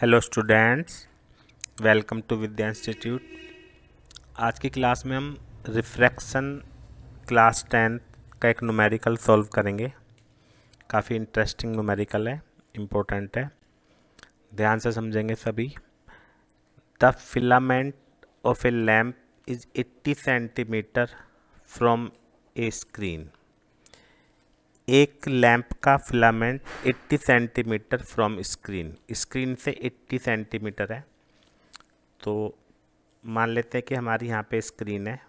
hello students welcome to Vidya institute आज की class में हम रिफ्रैक्शन क्लास टेंथ का एक नोमेरिकल सॉल्व करेंगे काफ़ी इंटरेस्टिंग नोमेरिकल है इम्पोर्टेंट है ध्यान से समझेंगे सभी the filament of a lamp is 80 centimetre from a screen एक लैंप का filament 80 centimetre from screen screen से 80 सेंटीमीटर है तो मान लेते हैं कि हमारी यहाँ पे स्क्रीन है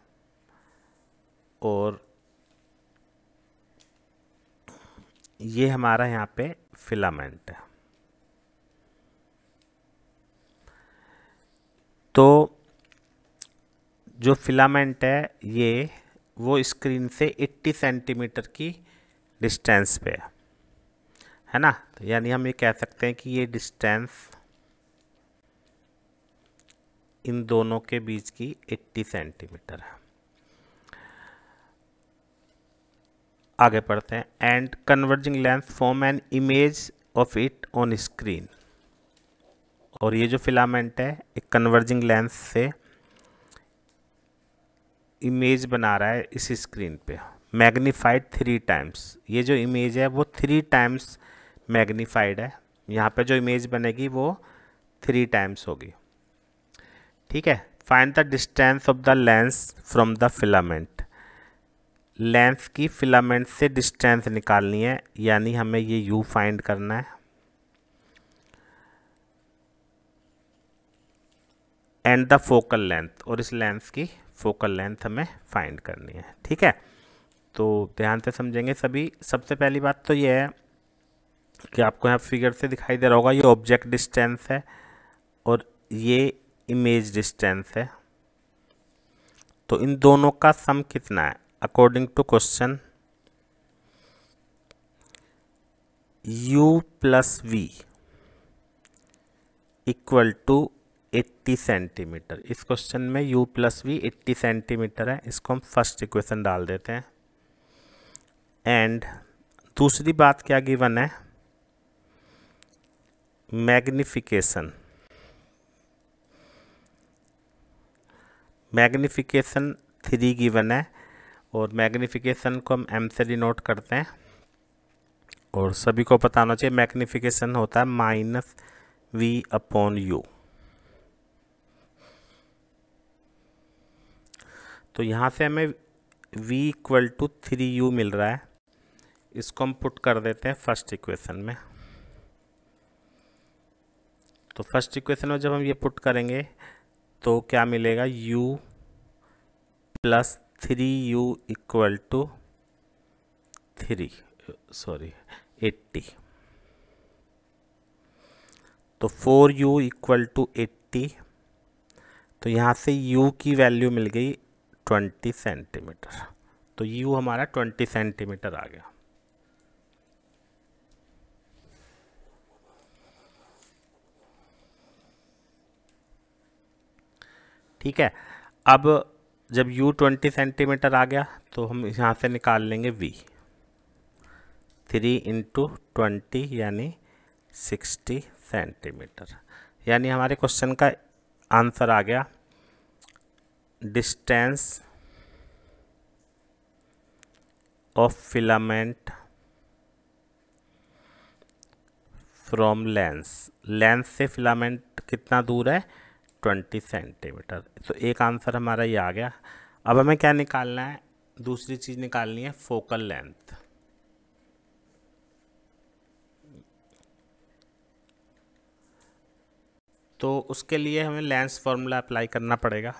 और ये हमारा यहाँ पे फिलामेंट है तो जो फिलामेंट है ये वो स्क्रीन से 80 सेंटीमीटर की डिस्टेंस पे है ना तो यानी हम ये कह सकते हैं कि ये डिस्टेंस इन दोनों के बीच की 80 सेंटीमीटर है आगे पढ़ते हैं and converging lens form an image of it on screen और ये जो फिलामेंट है एक कन्वर्जिंग लेंस से इमेज बना रहा है इस स्क्रीन पे मैग्नीफाइड थ्री टाइम्स ये जो इमेज है वो थ्री टाइम्स मैग्नीफाइड है यहाँ पे जो इमेज बनेगी वो थ्री टाइम्स होगी ठीक है find the distance of the lens from the filament lens की फिलामेंट से डिस्टेंस निकालनी है यानी हमें ये यू फाइंड करना है एंड द फोकल लेंथ और इस लेंस की फोकल लेंथ हमें फाइंड करनी है ठीक है तो ध्यान से समझेंगे सभी सबसे पहली बात तो ये है कि आपको यहाँ फिगर से दिखाई दे रहा होगा ये ऑब्जेक्ट डिस्टेंस है और ये इमेज डिस्टेंस है तो इन दोनों का सम कितना है according to question u plus V equal to 80 centimetre इस क्वेश्चन में u plus V eighty centimetre है इसको हम फर्स्ट इक्वेशन डाल देते हैं एंड दूसरी बात क्या गिवन है मैग्निफिकेशन मैग्निफिकेशन थ्री गिवन है और मैग्निफिकेशन को हम एम से डिनोट करते हैं और सभी को पता होना चाहिए मैग्निफिकेशन होता है माइनस वी अपॉन यू तो यहाँ से हमें v equal to three U मिल रहा है इसको हम पुट कर देते हैं फर्स्ट इक्वेशन में तो फर्स्ट इक्वेशन में जब हम ये पुट करेंगे तो क्या मिलेगा u plus three U equal to three sorry eighty तो four U equal to eighty तो यहाँ से u की वैल्यू मिल गई ट्वेंटी सेंटीमीटर तो u हमारा ट्वेंटी सेंटीमीटर आ गया ठीक है अब जब u 20 सेंटीमीटर आ गया तो हम यहाँ से निकाल लेंगे v थ्री इंटू ट्वेंटी यानी 60 सेंटीमीटर यानी हमारे क्वेश्चन का आंसर आ गया distance of filament from lens lens से फिलामेंट कितना दूर है ट्वेंटी सेंटीमीटर तो एक आंसर हमारा ये आ गया अब हमें क्या निकालना है दूसरी चीज़ निकालनी है फोकल लेंथ तो उसके लिए हमें लेंस फॉर्मूला अप्लाई करना पड़ेगा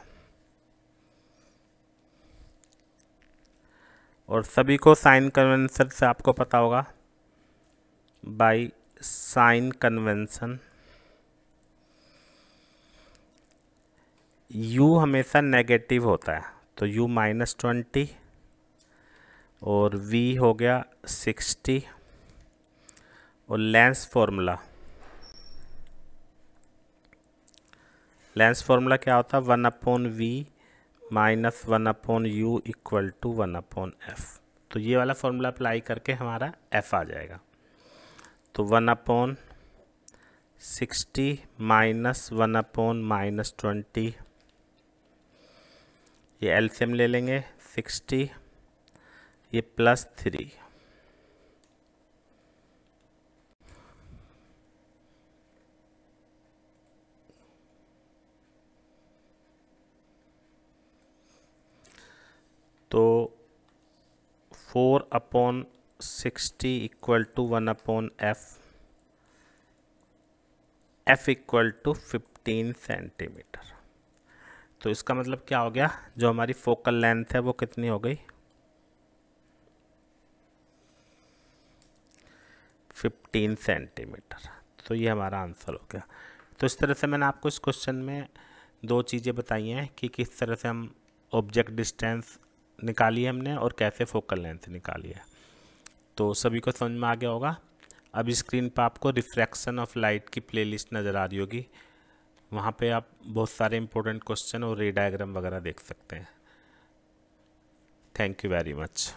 और सभी को साइन कन्वेंसन से आपको पता होगा बाई साइन कन्वेंसन u हमेशा नेगेटिव होता है तो u माइनस ट्वेंटी और v हो गया सिक्सटी और लेंस फॉर्मूला लेंस फॉर्मूला क्या होता है one upon V minus one upon U equal to one upon F तो ये वाला फॉर्मूला अप्लाई करके हमारा एफ आ जाएगा तो one upon sixty minus one upon minus twenty ये एल्सियम ले लेंगे सिक्सटी ये प्लस थ्री तो four upon sixty equal to one upon F F equal to fifteen centimetre तो इसका मतलब क्या हो गया जो हमारी फोकल लेंथ है वो कितनी हो गई फिफ्टीन सेंटीमीटर तो ये हमारा आंसर हो गया तो इस तरह से मैंने आपको इस क्वेश्चन में दो चीज़ें बताई हैं कि किस तरह से हम ऑब्जेक्ट डिस्टेंस निकाली है हमने और कैसे फोकल लेंथ निकाली है तो सभी को समझ में आ गया होगा अब स्क्रीन पर आपको रिफ्रैक्शन ऑफ लाइट की प्लेलिस्ट नज़र आ रही होगी वहाँ पे आप बहुत सारे इंपॉर्टेंट क्वेश्चन और रेडाइग्राम वगैरह देख सकते हैं थैंक यू वेरी मच